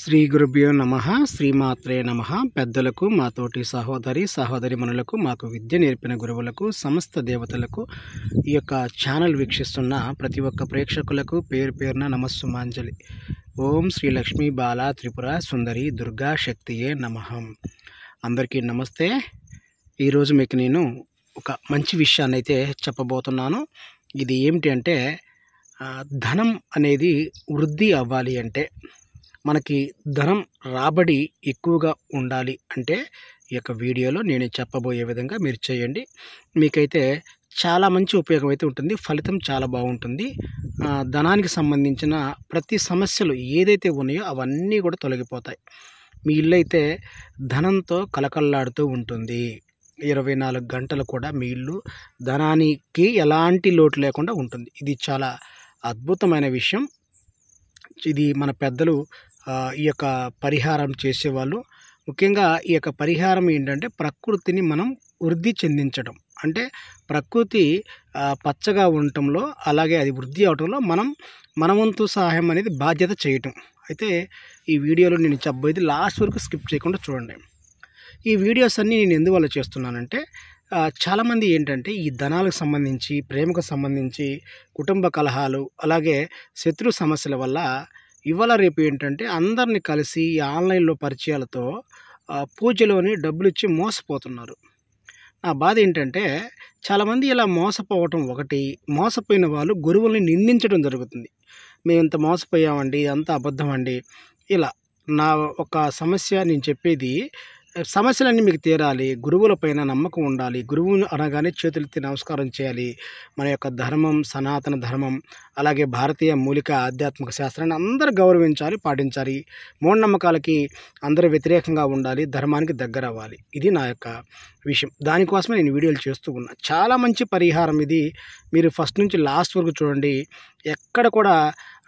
శ్రీ గురుభ్యో నమ శ్రీమాత్రే నమ పెద్దలకు మాతోటి సహోదరి సహోదరి మనులకు మాకు విద్య నేర్పిన గురువులకు సమస్త దేవతలకు ఈ యొక్క ఛానల్ వీక్షిస్తున్న ప్రతి ఒక్క ప్రేక్షకులకు పేరు పేరున నమస్సుమాంజలి ఓం శ్రీ లక్ష్మీ బాల త్రిపుర సుందరి దుర్గా శక్తియే నమహం అందరికీ నమస్తే ఈరోజు మీకు నేను ఒక మంచి విషయాన్ని అయితే చెప్పబోతున్నాను ఇది ఏమిటి అంటే ధనం అనేది వృద్ధి అవ్వాలి అంటే మనకి ధనం రాబడి ఎక్కువగా ఉండాలి అంటే ఈ యొక్క వీడియోలో నేను చెప్పబోయే విధంగా మీరు చేయండి మీకైతే చాలా మంచి ఉపయోగం అయితే ఉంటుంది ఫలితం చాలా బాగుంటుంది ధనానికి సంబంధించిన ప్రతి సమస్యలు ఏదైతే ఉన్నాయో అవన్నీ కూడా తొలగిపోతాయి మీ ఇల్లు అయితే ధనంతో కలకల్లాడుతూ ఉంటుంది ఇరవై నాలుగు గంటలు కూడా మీ ఇల్లు ధనానికి ఎలాంటి లోటు లేకుండా ఉంటుంది ఇది చాలా అద్భుతమైన విషయం ఇది మన పెద్దలు ఈ యొక్క పరిహారం చేసేవాళ్ళు ముఖ్యంగా ఈ యొక్క పరిహారం ఏంటంటే ప్రకృతిని మనం వృద్ధి చెందించడం అంటే ప్రకృతి పచ్చగా ఉండటంలో అలాగే అది వృద్ధి అవటంలో మనం మనవంతు సహాయం అనేది బాధ్యత చేయటం అయితే ఈ వీడియోలో నేను చెప్పబోయేది లాస్ట్ వరకు స్కిప్ చేయకుండా చూడండి ఈ వీడియోస్ అన్నీ నేను ఎందువల్ల చేస్తున్నానంటే చాలామంది ఏంటంటే ఈ ధనాలకు సంబంధించి ప్రేమకు సంబంధించి కుటుంబ కలహాలు అలాగే శత్రు సమస్యల వల్ల ఇవాళ రేపు ఏంటంటే అందరిని కలిసి ఈ ఆన్లైన్లో పరిచయాలతో పూజలోని డబ్బులు ఇచ్చి మోసపోతున్నారు నా బాధ ఏంటంటే చాలామంది ఇలా మోసపోవటం ఒకటి మోసపోయిన వాళ్ళు గురువుల్ని నిందించడం జరుగుతుంది మేము ఇంత మోసపోయామండి అంత అబద్ధం అండి ఇలా నా ఒక సమస్య నేను చెప్పేది సమస్యలన్నీ మీకు తీరాలి గురువుల పైన నమ్మకం ఉండాలి గురువుని అనగానే చేతులెత్తి నమస్కారం చేయాలి మన యొక్క ధర్మం సనాతన ధర్మం అలాగే భారతీయ మూలిక ఆధ్యాత్మిక శాస్త్రాన్ని అందరూ గౌరవించాలి పాటించాలి మూఢనమ్మకాలకి అందరూ వ్యతిరేకంగా ఉండాలి ధర్మానికి దగ్గర అవ్వాలి ఇది నా యొక్క విషయం దానికోసమే నేను వీడియోలు చేస్తూ ఉన్నా చాలా మంచి పరిహారం ఇది మీరు ఫస్ట్ నుంచి లాస్ట్ వరకు చూడండి ఎక్కడ కూడా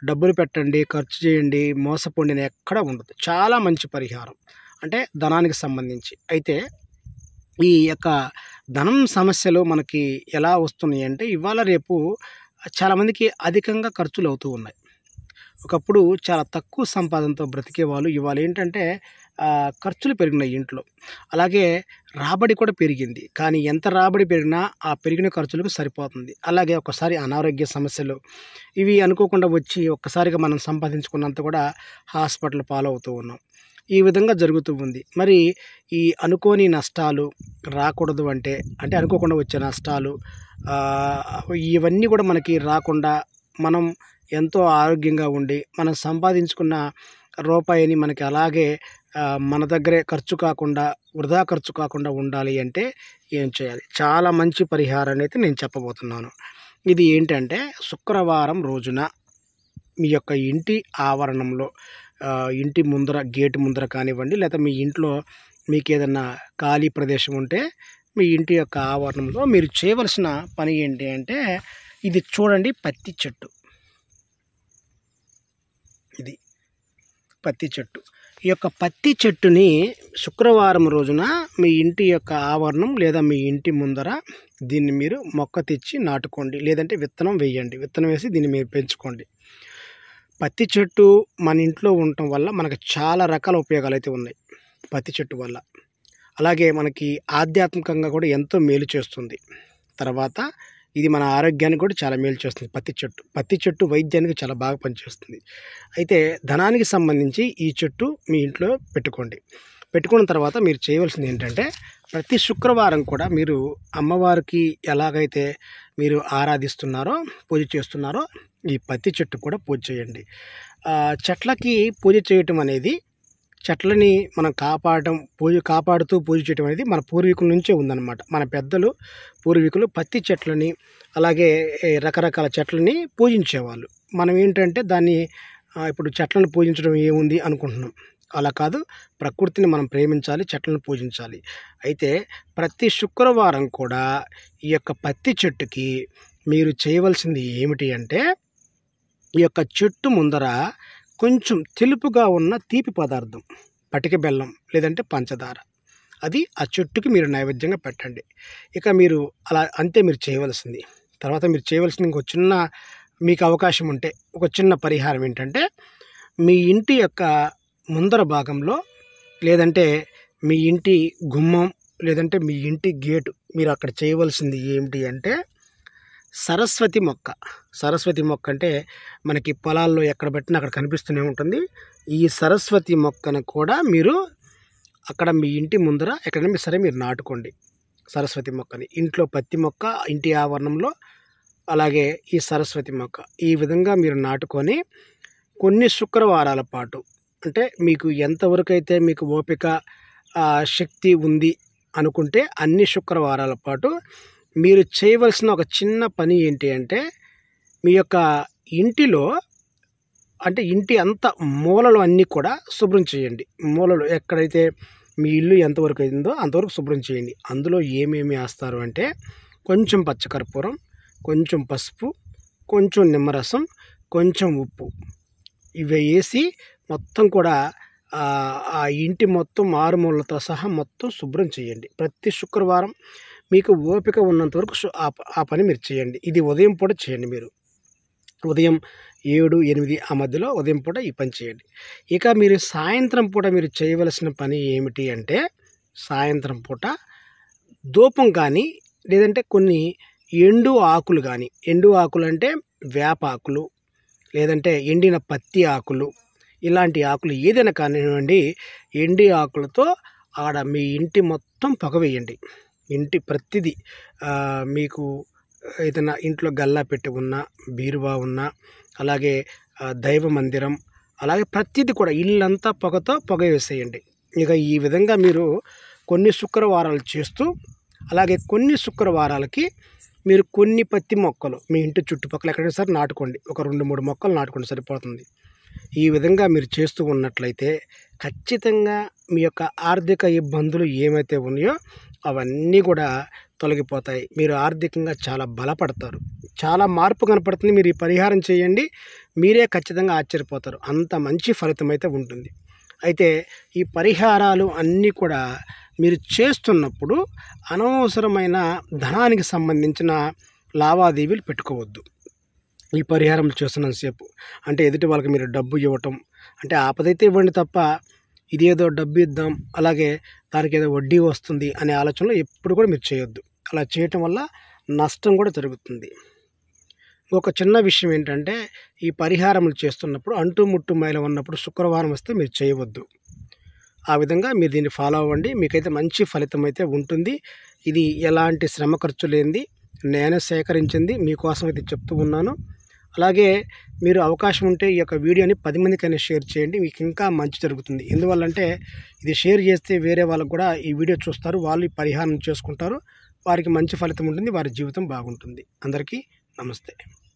డబ్బులు పెట్టండి ఖర్చు చేయండి మోసపొండిన ఎక్కడ ఉండదు చాలా మంచి పరిహారం అంటే ధనానికి సంబంధించి అయితే ఈ యొక్క ధనం సమస్యలు మనకి ఎలా వస్తున్నాయి అంటే ఇవాళ రేపు చాలామందికి అధికంగా ఖర్చులు అవుతూ ఉన్నాయి ఒకప్పుడు చాలా తక్కువ సంపాదనతో బ్రతికే వాళ్ళు ఇవాళ ఏంటంటే ఖర్చులు పెరిగినాయి ఇంట్లో అలాగే రాబడి కూడా పెరిగింది కానీ ఎంత రాబడి పెరిగినా ఆ పెరిగిన ఖర్చులకు సరిపోతుంది అలాగే ఒకసారి అనారోగ్య సమస్యలు ఇవి అనుకోకుండా వచ్చి ఒక్కసారిగా మనం సంపాదించుకున్నంత కూడా హాస్పిటల్ పాలవుతూ ఉన్నాం ఈ విధంగా జరుగుతూ ఉంది మరి ఈ అనుకోని నష్టాలు రాకూడదు అంటే అంటే అనుకోకుండా వచ్చే నష్టాలు ఇవన్నీ కూడా మనకి రాకుండా మనం ఎంతో ఆరోగ్యంగా ఉండి మనం సంపాదించుకున్న రూపాయిని మనకి అలాగే మన దగ్గరే ఖర్చు కాకుండా వృధా ఖర్చు కాకుండా ఉండాలి అంటే ఏం చేయాలి చాలా మంచి పరిహారాన్ని అయితే నేను చెప్పబోతున్నాను ఇది ఏంటంటే శుక్రవారం రోజున మీ యొక్క ఇంటి ఆవరణంలో ఇంటి ముందర గేటు ముందర కానివ్వండి లేకపోతే మీ ఇంట్లో మీకు ఏదన్నా ఖాళీ ప్రదేశం ఉంటే మీ ఇంటి యొక్క ఆవరణంలో మీరు చేయవలసిన పని ఏంటి అంటే ఇది చూడండి పత్తి చెట్టు ఇది పత్తి చెట్టు ఈ యొక్క పత్తి చెట్టుని శుక్రవారం రోజున మీ ఇంటి యొక్క ఆవరణం లేదా మీ ఇంటి ముందర దీన్ని మీరు మొక్క తెచ్చి నాటుకోండి లేదంటే విత్తనం వేయండి విత్తనం వేసి దీన్ని మీరు పెంచుకోండి పత్తి చెట్టు మన ఇంట్లో ఉండటం వల్ల మనకు చాలా రకాల ఉపయోగాలు అయితే ఉన్నాయి పత్తి చెట్టు వల్ల అలాగే మనకి ఆధ్యాత్మికంగా కూడా ఎంతో మేలు చేస్తుంది తర్వాత ఇది మన ఆరోగ్యానికి కూడా చాలా మేలు చేస్తుంది పత్తి చెట్టు పత్తి చెట్టు వైద్యానికి చాలా బాగా పనిచేస్తుంది అయితే ధనానికి సంబంధించి ఈ చెట్టు మీ ఇంట్లో పెట్టుకోండి పెట్టుకున్న తర్వాత మీరు చేయవలసింది ఏంటంటే ప్రతి శుక్రవారం కూడా మీరు అమ్మవారికి ఎలాగైతే మీరు ఆరాధిస్తున్నారో పూజ చేస్తున్నారో ఈ పత్తి చెట్టు కూడా పూజ చేయండి చెట్లకి పూజ చేయటం అనేది చెట్లని మనం కాపాడటం పూజ కాపాడుతూ పూజ చేయటం అనేది మన పూర్వీకుల నుంచే ఉందన్నమాట మన పెద్దలు పూర్వీకులు పత్తి చెట్లని అలాగే రకరకాల చెట్లని పూజించేవాళ్ళు మనం ఏంటంటే దాన్ని ఇప్పుడు చెట్లను పూజించడం ఏముంది అనుకుంటున్నాం అలా కాదు ప్రకృతిని మనం ప్రేమించాలి చెట్లను పూజించాలి అయితే ప్రతి శుక్రవారం కూడా ఈ యొక్క పత్తి చెట్టుకి మీరు చేయవలసింది ఏమిటి అంటే ఈ యొక్క చెట్టు ముందర కొంచెం తెలుపుగా ఉన్న తీపి పదార్థం పటిక బెల్లం లేదంటే పంచదార అది ఆ చెట్టుకి మీరు నైవేద్యంగా పెట్టండి ఇక మీరు అలా అంతే మీరు చేయవలసింది తర్వాత మీరు చేయవలసింది ఇంకో చిన్న మీకు అవకాశం ఉంటే ఒక చిన్న పరిహారం ఏంటంటే మీ ఇంటి యొక్క ముందర భాగంలో లేదంటే మీ ఇంటి గుమ్మం లేదంటే మీ ఇంటి గేటు మీరు అక్కడ చేయవలసింది ఏమిటి అంటే సరస్వతి మొక్క సరస్వతి మొక్క అంటే మనకి పొలాల్లో ఎక్కడ పెట్టినా అక్కడ కనిపిస్తూనే ఉంటుంది ఈ సరస్వతి మొక్కను కూడా మీరు అక్కడ మీ ఇంటి ముందర ఎక్కడైనా సరే మీరు నాటుకోండి సరస్వతి మొక్కని ఇంట్లో పత్తి మొక్క ఇంటి ఆవరణంలో అలాగే ఈ సరస్వతి మొక్క ఈ విధంగా మీరు నాటుకొని కొన్ని శుక్రవారాల పాటు అంటే మీకు ఎంతవరకు అయితే మీకు ఓపిక శక్తి ఉంది అనుకుంటే అన్ని శుక్రవారాల పాటు మీరు చేయవలసిన ఒక చిన్న పని ఏంటి అంటే మీ యొక్క ఇంటిలో అంటే ఇంటి అంత మూలలు అన్నీ కూడా శుభ్రం చేయండి మూలలు ఎక్కడైతే మీ ఇల్లు ఎంతవరకు అయిందో అంతవరకు శుభ్రం చేయండి అందులో ఏమేమి వేస్తారు అంటే కొంచెం పచ్చకర్పూరం కొంచెం పసుపు కొంచెం నిమ్మరసం కొంచెం ఉప్పు ఇవి వేసి మొత్తం కూడా ఆ ఇంటి మొత్తం మారుమూలతో సహా మొత్తం శుభ్రం చేయండి ప్రతి శుక్రవారం మీకు ఓపిక ఉన్నంత వరకు ఆ పని మీరు చేయండి ఇది ఉదయం పూట చేయండి మీరు ఉదయం ఏడు ఎనిమిది ఆ మధ్యలో ఉదయం పూట ఈ పని చేయండి ఇక మీరు సాయంత్రం పూట మీరు చేయవలసిన పని ఏమిటి అంటే సాయంత్రం పూట దూపం కానీ లేదంటే కొన్ని ఎండు ఆకులు కానీ ఎండు ఆకులు అంటే వేప ఆకులు లేదంటే ఎండిన పత్తి ఆకులు ఇలాంటి ఆకులు ఏదైనా కానివ్వండి ఎండి ఆకులతో ఆడ మీ ఇంటి మొత్తం పొగవేయండి ఇంటి ప్రతిదీ మీకు ఏదైనా ఇంట్లో గల్లా పెట్టి ఉన్న బీరువా ఉన్నా అలాగే దైవ మందిరం అలాగే ప్రతిదీ కూడా ఇల్లంతా పొగతో పొగ వేసేయండి ఇక ఈ విధంగా మీరు కొన్ని శుక్రవారాలు చేస్తూ అలాగే కొన్ని శుక్రవారాలకి మీరు కొన్ని పత్తి మొక్కలు మీ ఇంటి చుట్టుపక్కల ఎక్కడైనా సరే నాటుకోండి ఒక రెండు మూడు మొక్కలు నాటుకోండి సరిపోతుంది ఈ విధంగా మీరు చేస్తూ ఉన్నట్లయితే ఖచ్చితంగా మీ యొక్క ఆర్థిక ఇబ్బందులు ఏమైతే ఉన్నాయో అవన్నీ కూడా తొలగిపోతాయి మీరు ఆర్థికంగా చాలా బలపడతారు చాలా మార్పు కనపడుతుంది మీరు ఈ పరిహారం చేయండి మీరే ఖచ్చితంగా ఆశ్చర్యపోతారు అంత మంచి ఫలితం అయితే ఉంటుంది అయితే ఈ పరిహారాలు అన్నీ కూడా మీరు చేస్తున్నప్పుడు అనవసరమైన ధనానికి సంబంధించిన లావాదేవీలు పెట్టుకోవద్దు ఈ పరిహారం చేస్తున్నంతసేపు అంటే ఎదుటి వాళ్ళకి మీరు డబ్బు ఇవ్వటం అంటే ఆపదైతే ఇవ్వండి తప్ప ఇదేదో డబ్బు ఇద్దాం అలాగే దానికి ఏదో వడ్డీ వస్తుంది అనే ఆలోచనలో ఎప్పుడు కూడా మీరు చేయొద్దు అలా చేయటం వల్ల నష్టం కూడా జరుగుతుంది ఒక చిన్న విషయం ఏంటంటే ఈ పరిహారములు చేస్తున్నప్పుడు అంటుముట్టు మైల ఉన్నప్పుడు శుక్రవారం వస్తే మీరు చేయవద్దు ఆ విధంగా మీరు దీన్ని ఫాలో అవ్వండి మీకైతే మంచి ఫలితం అయితే ఉంటుంది ఇది ఎలాంటి శ్రమ ఖర్చు లేనిది నేను సేకరించింది మీకోసం అయితే చెప్తూ ఉన్నాను అలాగే మీరు అవకాశం ఉంటే ఈ యొక్క వీడియోని పది మందికైనా షేర్ చేయండి మీకు ఇంకా మంచి జరుగుతుంది ఎందువల్లంటే ఇది షేర్ చేస్తే వేరే వాళ్ళకు కూడా ఈ వీడియో చూస్తారు వాళ్ళు పరిహారం చేసుకుంటారు వారికి మంచి ఫలితం ఉంటుంది వారి జీవితం బాగుంటుంది అందరికీ नमस्ते